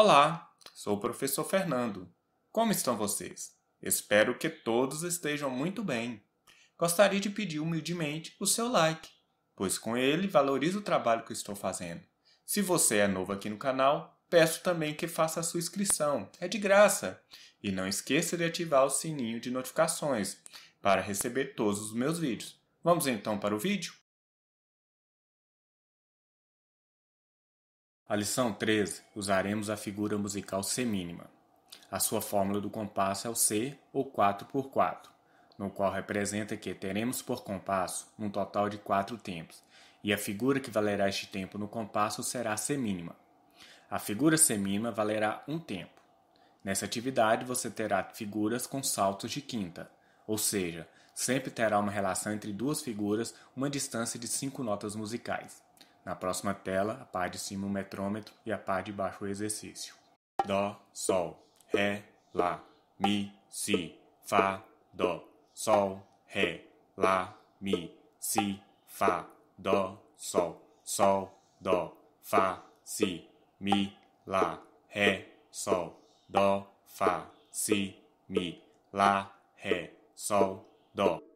Olá, sou o professor Fernando. Como estão vocês? Espero que todos estejam muito bem. Gostaria de pedir humildemente o seu like, pois com ele valorizo o trabalho que estou fazendo. Se você é novo aqui no canal, peço também que faça a sua inscrição, é de graça. E não esqueça de ativar o sininho de notificações para receber todos os meus vídeos. Vamos então para o vídeo? A lição 13. Usaremos a figura musical semínima. A sua fórmula do compasso é o C, ou 4 por 4, no qual representa que teremos por compasso um total de 4 tempos, e a figura que valerá este tempo no compasso será a semínima. A figura semínima valerá um tempo. Nessa atividade, você terá figuras com saltos de quinta, ou seja, sempre terá uma relação entre duas figuras, uma distância de cinco notas musicais. Na próxima tela, a pá de cima o metrômetro e a pá de baixo o exercício. Dó, Sol, Ré, Lá, Mi, Si, Fá, Dó, Sol, Ré, Lá, Mi, Si, Fá, Dó, Sol, Sol, Dó, Fá, Si, Mi, Lá, Ré, Sol, Dó, Fá, Si, Mi, Lá, Ré, Sol, Dó.